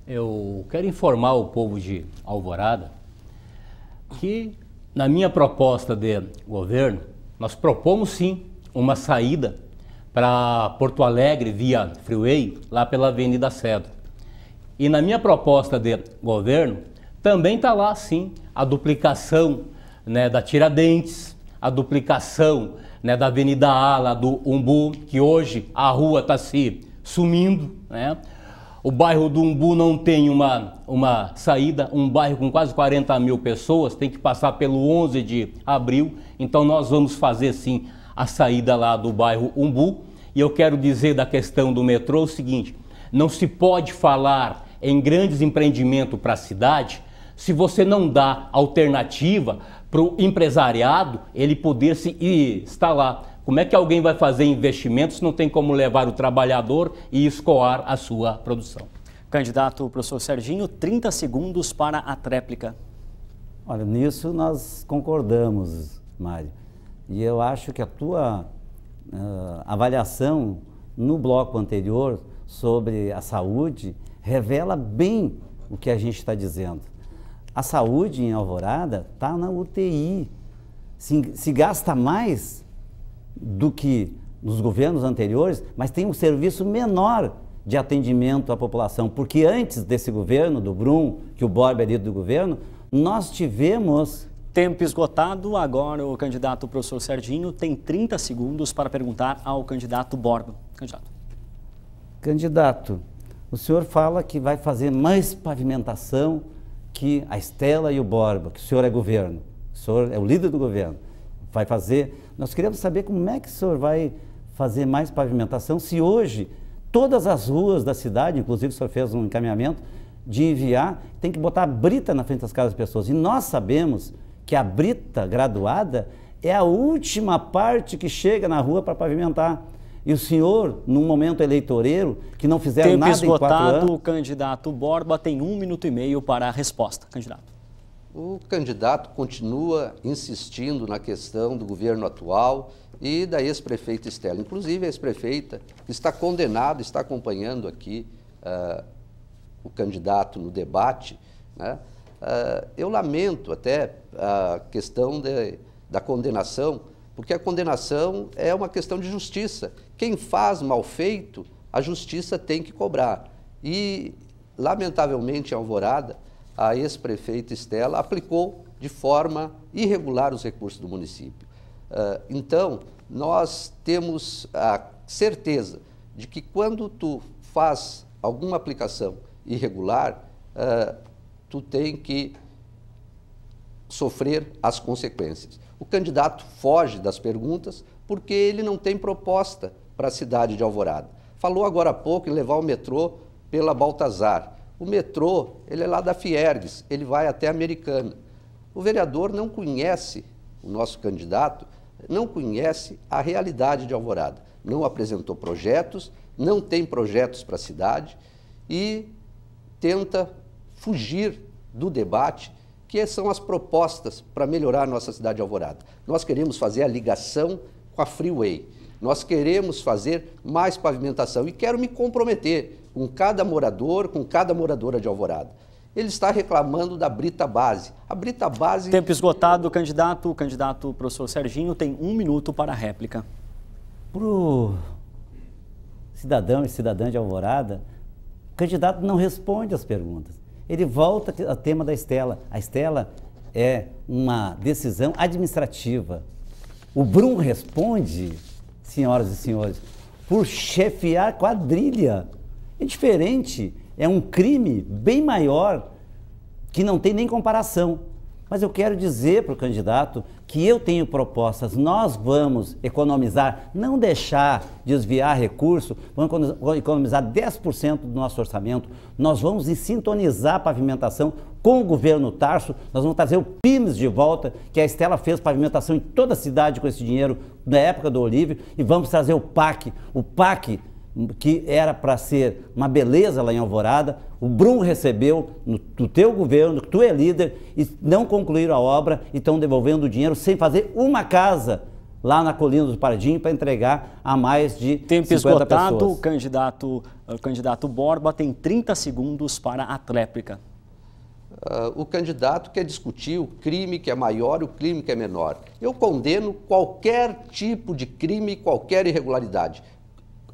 Eu quero informar o povo de Alvorada que, na minha proposta de governo, nós propomos sim uma saída para Porto Alegre via Freeway, lá pela Avenida Cedro. E na minha proposta de governo, também está lá sim a duplicação né, da Tiradentes, a duplicação né, da Avenida Ala, do Umbu, que hoje a rua está se sumindo. Né? O bairro do Umbu não tem uma, uma saída, um bairro com quase 40 mil pessoas, tem que passar pelo 11 de abril, então nós vamos fazer sim a saída lá do bairro Umbu. E eu quero dizer da questão do metrô o seguinte: não se pode falar em grandes empreendimentos para a cidade se você não dá alternativa para o empresariado ele poder se instalar. Como é que alguém vai fazer investimentos se não tem como levar o trabalhador e escoar a sua produção? Candidato, professor Serginho, 30 segundos para a tréplica. Olha, nisso nós concordamos, Mário. E eu acho que a tua uh, avaliação no bloco anterior sobre a saúde revela bem o que a gente está dizendo. A saúde em Alvorada está na UTI. Se, se, gasta mais do que nos governos anteriores, mas tem um serviço menor de atendimento à população. Porque antes desse governo, do Brum, que o Borba é líder do governo, nós tivemos. Tempo esgotado. Agora o candidato professor Serginho tem 30 segundos para perguntar ao candidato Borba. Candidato. Candidato, o senhor fala que vai fazer mais pavimentação que a Estela e o Borba, que o senhor é governo, o senhor é o líder do governo, vai fazer. Nós queremos saber como é que o senhor vai fazer mais pavimentação, se hoje todas as ruas da cidade, inclusive o senhor fez um encaminhamento, de enviar, tem que botar a brita na frente das casas das pessoas. E nós sabemos que a brita graduada é a última parte que chega na rua para pavimentar. E o senhor, num momento eleitoreiro, que não fizeram Tempo nada esgotado, em quatro anos... o candidato Borba tem um minuto e meio para a resposta. Candidato. O candidato continua insistindo na questão do governo atual e da ex-prefeita Estela. Inclusive, a ex-prefeita está condenada, está acompanhando aqui uh, o candidato no debate. Né? Uh, eu lamento até a questão de, da condenação porque a condenação é uma questão de justiça. Quem faz mal feito, a justiça tem que cobrar. E, lamentavelmente, em Alvorada, a ex-prefeita Estela aplicou de forma irregular os recursos do município. Ah, então, nós temos a certeza de que quando tu faz alguma aplicação irregular, ah, tu tem que sofrer as consequências. O candidato foge das perguntas porque ele não tem proposta para a cidade de Alvorada. Falou agora há pouco em levar o metrô pela Baltazar. O metrô, ele é lá da Fiergues, ele vai até Americana. O vereador não conhece, o nosso candidato, não conhece a realidade de Alvorada. Não apresentou projetos, não tem projetos para a cidade e tenta fugir do debate que são as propostas para melhorar a nossa cidade de Alvorada. Nós queremos fazer a ligação com a Freeway. Nós queremos fazer mais pavimentação e quero me comprometer com cada morador, com cada moradora de Alvorada. Ele está reclamando da Brita Base. A Brita Base. Tempo esgotado, candidato. O candidato professor Serginho tem um minuto para a réplica. Para o cidadão e cidadã de Alvorada, o candidato não responde às perguntas ele volta ao tema da Estela. A Estela é uma decisão administrativa. O Brum responde, senhoras e senhores, por chefiar quadrilha. É diferente, é um crime bem maior que não tem nem comparação. Mas eu quero dizer para o candidato que eu tenho propostas, nós vamos economizar, não deixar desviar recurso, vamos economizar 10% do nosso orçamento, nós vamos sintonizar a pavimentação com o governo Tarso, nós vamos trazer o PIMES de volta, que a Estela fez pavimentação em toda a cidade com esse dinheiro na época do Olívio, e vamos trazer o PAC, o PAC que era para ser uma beleza lá em Alvorada, o Brum recebeu no, do teu governo, que tu é líder, e não concluíram a obra e estão devolvendo o dinheiro sem fazer uma casa lá na colina do Pardim para entregar a mais de Tempo 50 esgotado, pessoas. Candidato, o candidato Borba tem 30 segundos para a tréplica. Uh, o candidato quer discutir o crime que é maior e o crime que é menor. Eu condeno qualquer tipo de crime, qualquer irregularidade.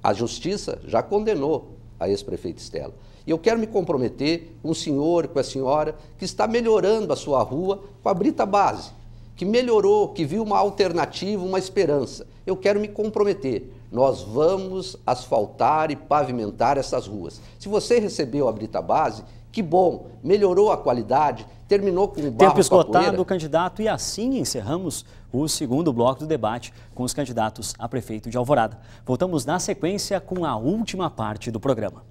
A justiça já condenou a ex-prefeita Estela. E eu quero me comprometer com o senhor com a senhora que está melhorando a sua rua com a Brita Base, que melhorou, que viu uma alternativa, uma esperança. Eu quero me comprometer. Nós vamos asfaltar e pavimentar essas ruas. Se você recebeu a Brita Base, que bom, melhorou a qualidade, terminou com o barro. Tempo esgotado, candidato. E assim encerramos o segundo bloco do debate com os candidatos a prefeito de Alvorada. Voltamos na sequência com a última parte do programa.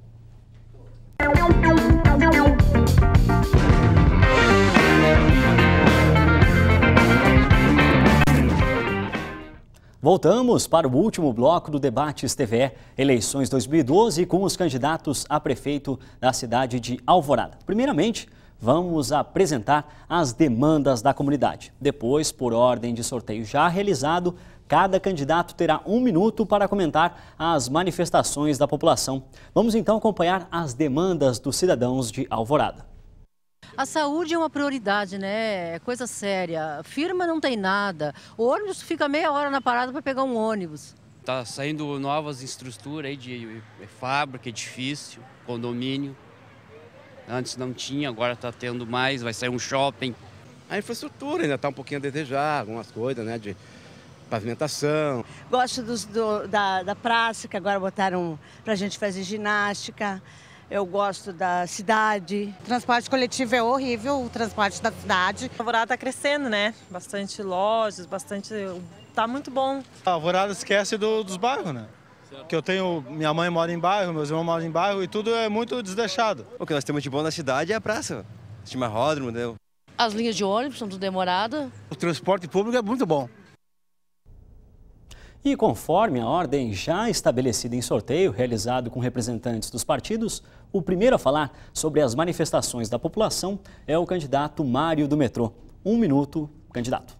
Voltamos para o último bloco do debate TVE Eleições 2012 com os candidatos a prefeito da cidade de Alvorada. Primeiramente, vamos apresentar as demandas da comunidade. Depois, por ordem de sorteio já realizado, Cada candidato terá um minuto para comentar as manifestações da população. Vamos então acompanhar as demandas dos cidadãos de Alvorada. A saúde é uma prioridade, né? É coisa séria. Firma não tem nada. O ônibus fica meia hora na parada para pegar um ônibus. Tá saindo novas estruturas aí de fábrica, edifício, condomínio. Antes não tinha, agora está tendo mais, vai sair um shopping. A infraestrutura ainda está um pouquinho a desejar, algumas coisas, né? De pavimentação. Gosto dos, do, da, da praça, que agora botaram para a gente fazer ginástica. Eu gosto da cidade. O transporte coletivo é horrível, o transporte da cidade. A Alvorada está crescendo, né? Bastante lojas, bastante. Tá muito bom. A Alvorada esquece do, dos bairros, né? que eu tenho, minha mãe mora em bairro, meus irmãos moram em bairro e tudo é muito desdeixado. O que nós temos de bom na cidade é a praça, chimarródromo, entendeu? As linhas de ônibus são tudo demoradas. O transporte público é muito bom. E conforme a ordem já estabelecida em sorteio realizado com representantes dos partidos, o primeiro a falar sobre as manifestações da população é o candidato Mário do Metrô. Um minuto, candidato.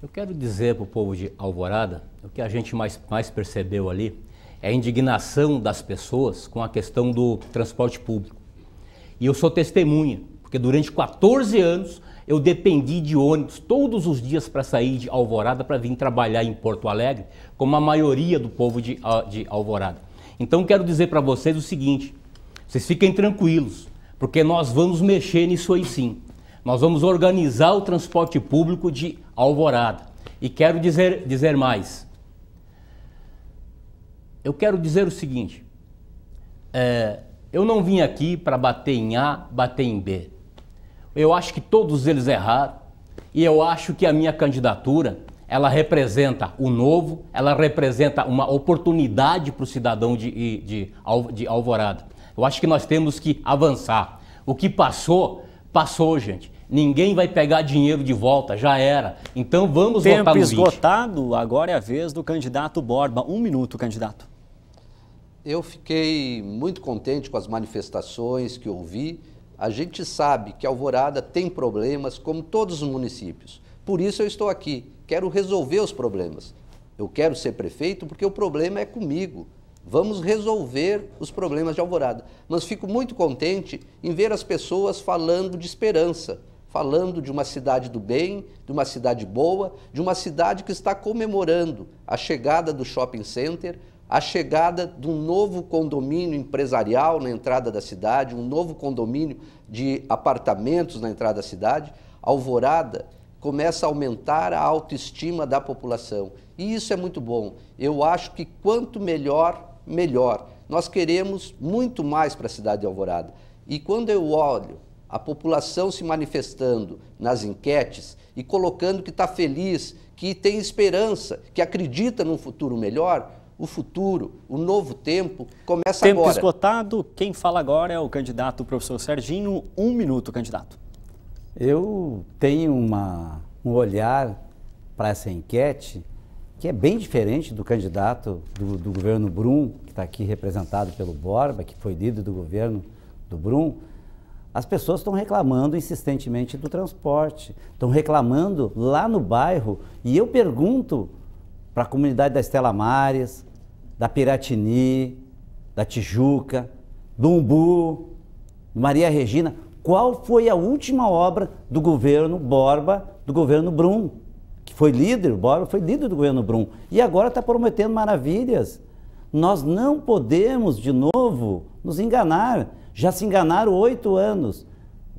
Eu quero dizer para o povo de Alvorada, o que a gente mais, mais percebeu ali é a indignação das pessoas com a questão do transporte público. E eu sou testemunha, porque durante 14 anos eu dependi de ônibus todos os dias para sair de Alvorada para vir trabalhar em Porto Alegre, como a maioria do povo de, ah, de Alvorada. Então quero dizer para vocês o seguinte: vocês fiquem tranquilos, porque nós vamos mexer nisso aí sim. Nós vamos organizar o transporte público de alvorada. E quero dizer, dizer mais. Eu quero dizer o seguinte: é, eu não vim aqui para bater em A, bater em B. Eu acho que todos eles erraram e eu acho que a minha candidatura ela representa o novo, ela representa uma oportunidade para o cidadão de, de, de Alvorada. Eu acho que nós temos que avançar. O que passou, passou, gente. Ninguém vai pegar dinheiro de volta, já era. Então vamos Tempo votar no esgotado, 20. agora é a vez do candidato Borba. Um minuto, candidato. Eu fiquei muito contente com as manifestações que ouvi. A gente sabe que Alvorada tem problemas, como todos os municípios. Por isso eu estou aqui. Quero resolver os problemas. Eu quero ser prefeito porque o problema é comigo. Vamos resolver os problemas de Alvorada. Mas fico muito contente em ver as pessoas falando de esperança falando de uma cidade do bem, de uma cidade boa, de uma cidade que está comemorando a chegada do shopping center, a chegada de um novo condomínio empresarial na entrada da cidade, um novo condomínio de apartamentos na entrada da cidade. Alvorada começa a aumentar a autoestima da população. E isso é muito bom. Eu acho que quanto melhor, melhor. Nós queremos muito mais para a cidade de Alvorada. E quando eu olho a população se manifestando nas enquetes e colocando que está feliz, que tem esperança, que acredita num futuro melhor, o futuro, o novo tempo, começa tempo agora. Tempo esgotado, quem fala agora é o candidato o professor Serginho. Um minuto, candidato. Eu tenho uma, um olhar para essa enquete que é bem diferente do candidato do, do governo Brum, que está aqui representado pelo Borba, que foi líder do governo do Brum, as pessoas estão reclamando insistentemente do transporte, estão reclamando lá no bairro. E eu pergunto para a comunidade da Estela Mares, da Piratini, da Tijuca, do Umbu, Maria Regina, qual foi a última obra do governo Borba, do governo Brum? Que foi líder, Borba foi líder do governo Brum. E agora está prometendo maravilhas. Nós não podemos, de novo, nos enganar. Já se enganaram oito anos.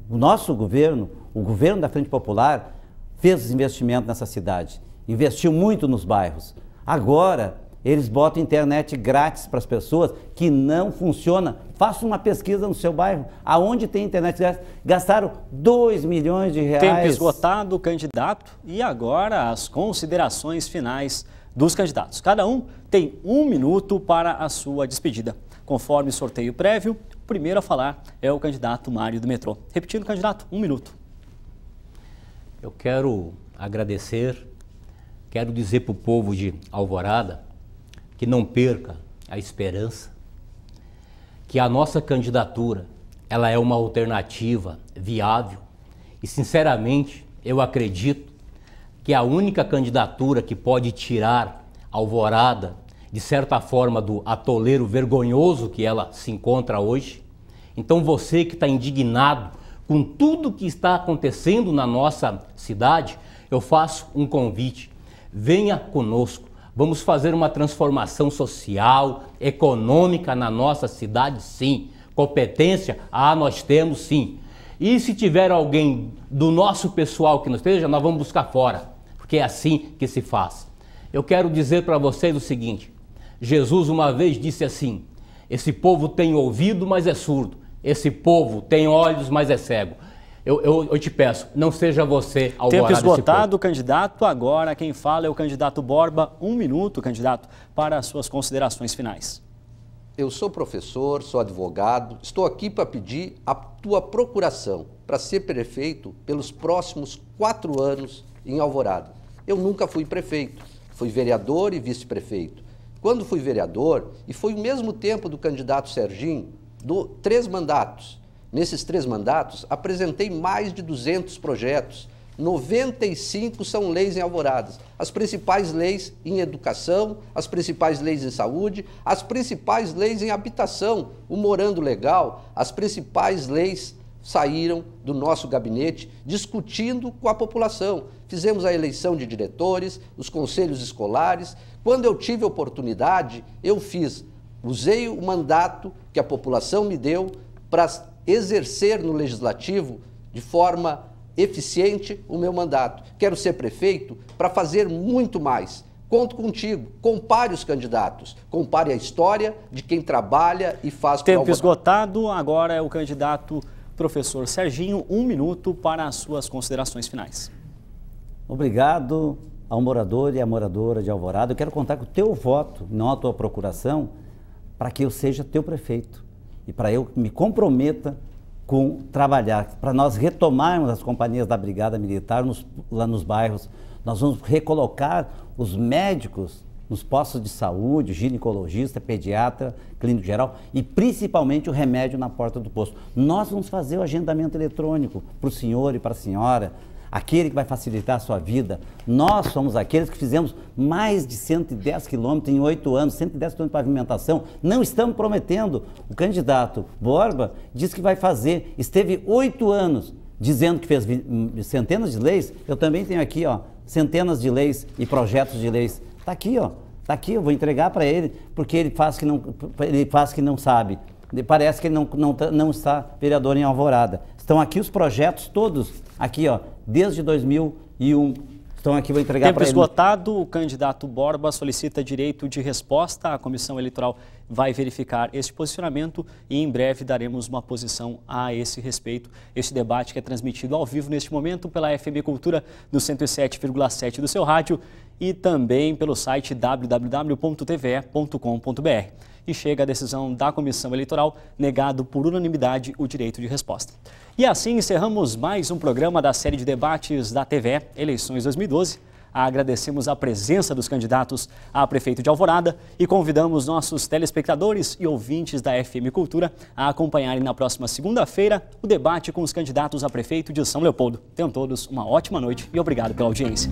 O nosso governo, o governo da Frente Popular, fez investimento nessa cidade, investiu muito nos bairros. Agora, eles botam internet grátis para as pessoas que não funciona. Faça uma pesquisa no seu bairro, aonde tem internet grátis. Gastaram 2 milhões de reais. Tempo esgotado, candidato. E agora as considerações finais dos candidatos. Cada um tem um minuto para a sua despedida. Conforme sorteio prévio, o primeiro a falar é o candidato Mário do Metrô. Repetindo, candidato, um minuto. Eu quero agradecer, quero dizer para o povo de Alvorada que não perca a esperança, que a nossa candidatura ela é uma alternativa viável e, sinceramente, eu acredito que a única candidatura que pode tirar Alvorada de certa forma, do atoleiro vergonhoso que ela se encontra hoje. Então, você que está indignado com tudo que está acontecendo na nossa cidade, eu faço um convite. Venha conosco. Vamos fazer uma transformação social, econômica na nossa cidade, sim. Competência, ah, nós temos sim. E se tiver alguém do nosso pessoal que não esteja, nós vamos buscar fora, porque é assim que se faz. Eu quero dizer para vocês o seguinte: Jesus uma vez disse assim: Esse povo tem ouvido, mas é surdo. Esse povo tem olhos, mas é cego. Eu, eu, eu, te peço, não seja você ao Tempo esgotado, candidato. Agora quem fala é o candidato Borba. Um minuto, candidato, para suas considerações finais. Eu sou professor, sou advogado, estou aqui para pedir a tua procuração para ser prefeito pelos próximos quatro anos em Alvorada. Eu nunca fui prefeito, fui vereador e vice-prefeito. Quando fui vereador, e foi o mesmo tempo do candidato Serginho, do três mandatos. Nesses três mandatos, apresentei mais de 200 projetos. 95 são leis em alvoradas. As principais leis em educação, as principais leis em saúde, as principais leis em habitação, o morando legal, as principais leis saíram do nosso gabinete discutindo com a população. Fizemos a eleição de diretores, os conselhos escolares, quando eu tive oportunidade, eu fiz, usei o mandato que a população me deu para exercer no legislativo de forma eficiente o meu mandato. Quero ser prefeito para fazer muito mais. Conto contigo. Compare os candidatos. Compare a história de quem trabalha e faz Tempo esgotado. Agora é o candidato professor Serginho. Um minuto para as suas considerações finais. Obrigado, ao morador e à moradora de Alvorada. Eu quero contar com o teu voto, não a tua procuração, para que eu seja teu prefeito e para eu me comprometa com trabalhar, para nós retomarmos as companhias da Brigada Militar nos, lá nos bairros. Nós vamos recolocar os médicos nos postos de saúde, ginecologista, pediatra, clínico geral e principalmente o remédio na porta do posto. Nós vamos fazer o agendamento eletrônico para o senhor e para a senhora, aquele que vai facilitar a sua vida. Nós somos aqueles que fizemos mais de 110 quilômetros em oito anos, 110 quilômetros de pavimentação. Não estamos prometendo. O candidato Borba disse que vai fazer, esteve oito anos dizendo que fez hum, centenas de leis. Eu também tenho aqui, ó, centenas de leis e projetos de leis. Está aqui, ó. Está aqui, eu vou entregar para ele, porque ele faz que não, ele faz que não sabe. Parece que ele não, não, tá, não está vereador em Alvorada. Estão aqui os projetos todos, aqui ó, desde 2001. Estão aqui, vou entregar para ele. Tempo esgotado, o candidato Borba solicita direito de resposta. A comissão eleitoral vai verificar este posicionamento e em breve daremos uma posição a esse respeito. Este debate que é transmitido ao vivo neste momento pela FM Cultura no 107,7 do seu rádio e também pelo site www.tve.com.br e chega a decisão da comissão eleitoral, negado por unanimidade o direito de resposta. E assim encerramos mais um programa da série de debates da TVE Eleições 2012. Agradecemos a presença dos candidatos a prefeito de Alvorada e convidamos nossos telespectadores e ouvintes da FM Cultura a acompanharem na próxima segunda-feira o debate com os candidatos a prefeito de São Leopoldo. Tenham todos uma ótima noite e obrigado pela audiência.